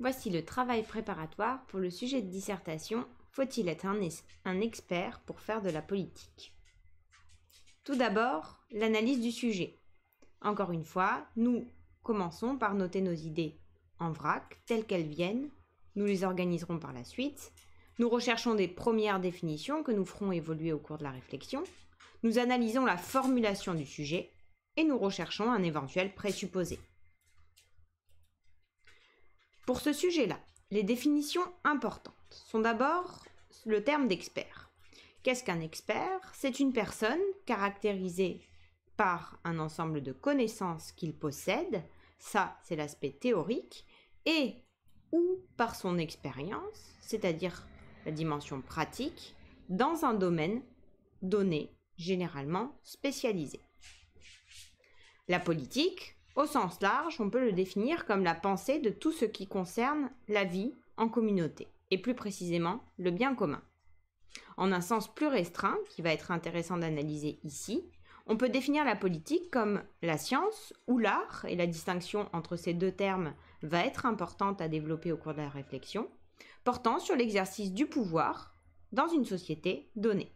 Voici le travail préparatoire pour le sujet de dissertation Faut-il être un, expert pour faire de la politique Tout d'abord, l'analyse du sujet. Encore une fois, nous commençons par noter nos idées en vrac, telles qu'elles viennent. Nous les organiserons par la suite. Nous recherchons des premières définitions que nous ferons évoluer au cours de la réflexion. Nous analysons la formulation du sujet et nous recherchons un éventuel présupposé. Pour ce sujet-là, les définitions importantes sont d'abord le terme d'expert. Qu'est-ce qu'un expert C'est une personne caractérisée par un ensemble de connaissances qu'il possède, ça c'est l'aspect théorique, et ou par son expérience, c'est-à-dire la dimension pratique, dans un domaine donné, généralement spécialisé. La politique, au sens large, on peut le définir comme la pensée de tout ce qui concerne la vie en communauté, et plus précisément le bien commun. En un sens plus restreint, qui va être intéressant d'analyser ici, on peut définir la politique comme la science ou l'art, et la distinction entre ces deux termes va être importante à développer au cours de la réflexion, portant sur l'exercice du pouvoir dans une société donnée.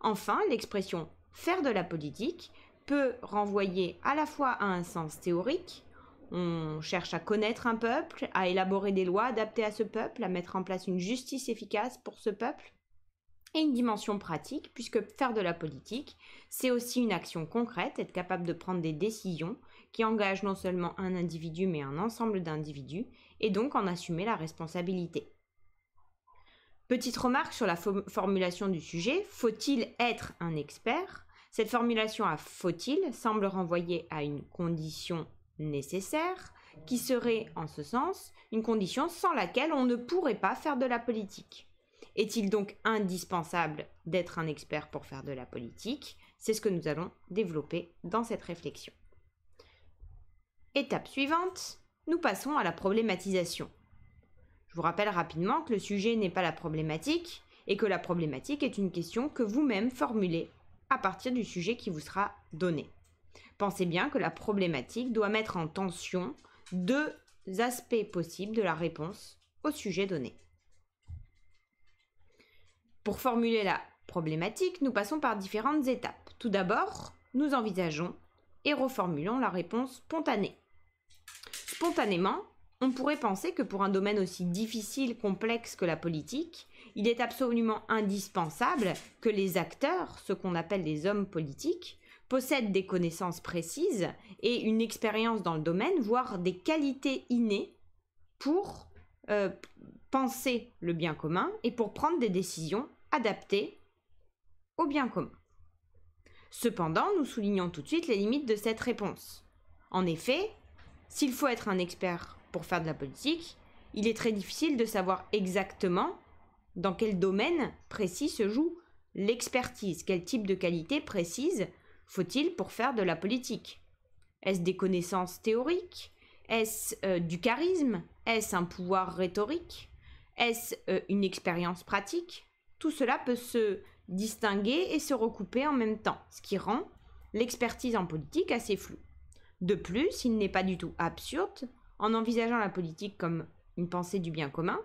Enfin, l'expression faire de la politique peut renvoyer à la fois à un sens théorique, on cherche à connaître un peuple, à élaborer des lois adaptées à ce peuple, à mettre en place une justice efficace pour ce peuple, et une dimension pratique, puisque faire de la politique, c'est aussi une action concrète, être capable de prendre des décisions qui engagent non seulement un individu, mais un ensemble d'individus, et donc en assumer la responsabilité. Petite remarque sur la formulation du sujet, faut-il être un expert cette formulation à faut-il semble renvoyer à une condition nécessaire, qui serait, en ce sens, une condition sans laquelle on ne pourrait pas faire de la politique. Est-il donc indispensable d'être un expert pour faire de la politique C'est ce que nous allons développer dans cette réflexion. Étape suivante, nous passons à la problématisation. Je vous rappelle rapidement que le sujet n'est pas la problématique et que la problématique est une question que vous-même formulez à partir du sujet qui vous sera donné. Pensez bien que la problématique doit mettre en tension deux aspects possibles de la réponse au sujet donné. Pour formuler la problématique, nous passons par différentes étapes. Tout d'abord, nous envisageons et reformulons la réponse spontanée. Spontanément, on pourrait penser que pour un domaine aussi difficile, complexe que la politique, il est absolument indispensable que les acteurs, ce qu'on appelle les hommes politiques, possèdent des connaissances précises et une expérience dans le domaine, voire des qualités innées pour euh, penser le bien commun et pour prendre des décisions adaptées au bien commun. Cependant, nous soulignons tout de suite les limites de cette réponse. En effet, s'il faut être un expert pour faire de la politique, il est très difficile de savoir exactement dans quel domaine précis se joue l'expertise Quel type de qualité précise faut-il pour faire de la politique Est-ce des connaissances théoriques Est-ce euh, du charisme Est-ce un pouvoir rhétorique Est-ce euh, une expérience pratique Tout cela peut se distinguer et se recouper en même temps, ce qui rend l'expertise en politique assez floue. De plus, il n'est pas du tout absurde, en envisageant la politique comme une pensée du bien commun,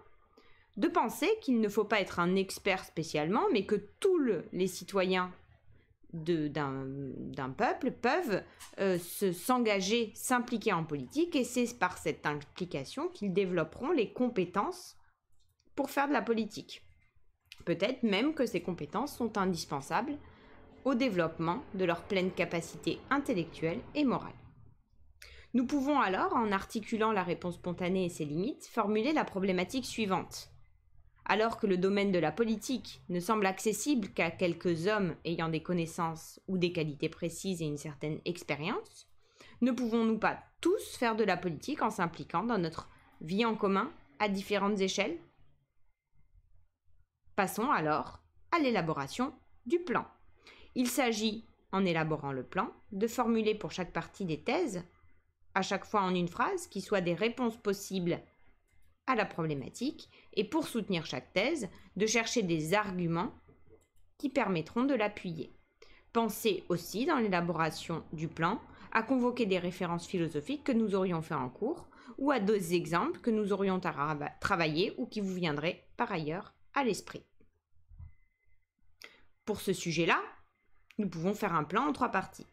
de penser qu'il ne faut pas être un expert spécialement, mais que tous les citoyens d'un peuple peuvent euh, s'engager, s'impliquer en politique, et c'est par cette implication qu'ils développeront les compétences pour faire de la politique. Peut-être même que ces compétences sont indispensables au développement de leur pleine capacité intellectuelle et morale. Nous pouvons alors, en articulant la réponse spontanée et ses limites, formuler la problématique suivante alors que le domaine de la politique ne semble accessible qu'à quelques hommes ayant des connaissances ou des qualités précises et une certaine expérience, ne pouvons-nous pas tous faire de la politique en s'impliquant dans notre vie en commun à différentes échelles Passons alors à l'élaboration du plan. Il s'agit, en élaborant le plan, de formuler pour chaque partie des thèses, à chaque fois en une phrase, qui soient des réponses possibles à la problématique et pour soutenir chaque thèse, de chercher des arguments qui permettront de l'appuyer. Pensez aussi dans l'élaboration du plan à convoquer des références philosophiques que nous aurions fait en cours ou à d'autres exemples que nous aurions travaillé ou qui vous viendraient par ailleurs à l'esprit. Pour ce sujet-là, nous pouvons faire un plan en trois parties.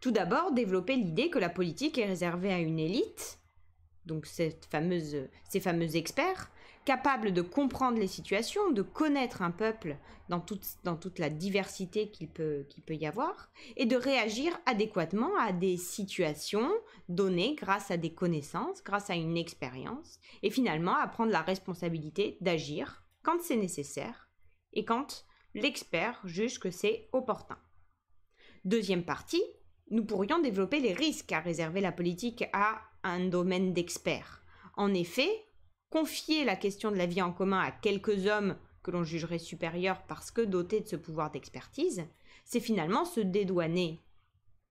Tout d'abord, développer l'idée que la politique est réservée à une élite donc cette fameuse, ces fameux experts, capables de comprendre les situations, de connaître un peuple dans toute, dans toute la diversité qu'il peut, qu'il peut y avoir, et de réagir adéquatement à des situations données grâce à des connaissances, grâce à une expérience, et finalement à prendre la responsabilité d'agir quand c'est nécessaire et quand l'expert juge que c'est opportun. Deuxième partie, nous pourrions développer les risques à réserver la politique à un domaine d'experts. En effet, confier la question de la vie en commun à quelques hommes que l'on jugerait supérieurs parce que dotés de ce pouvoir d'expertise, c'est finalement se dédouaner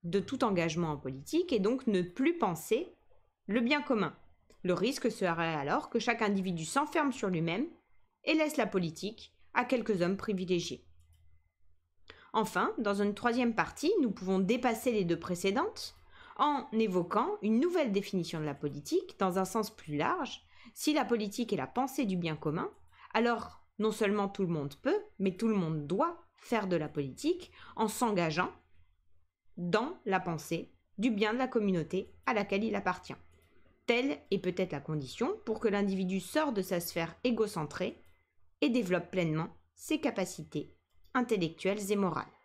de tout engagement en politique et donc ne plus penser le bien commun. Le risque serait alors que chaque individu s'enferme sur lui-même et laisse la politique à quelques hommes privilégiés. Enfin, dans une troisième partie, nous pouvons dépasser les deux précédentes en évoquant une nouvelle définition de la politique dans un sens plus large. Si la politique est la pensée du bien commun, alors non seulement tout le monde peut, mais tout le monde doit faire de la politique en s'engageant dans la pensée du bien de la communauté à laquelle il appartient. Telle est peut-être la condition pour que l'individu sorte de sa sphère égocentrée et développe pleinement ses capacités intellectuelles et morales.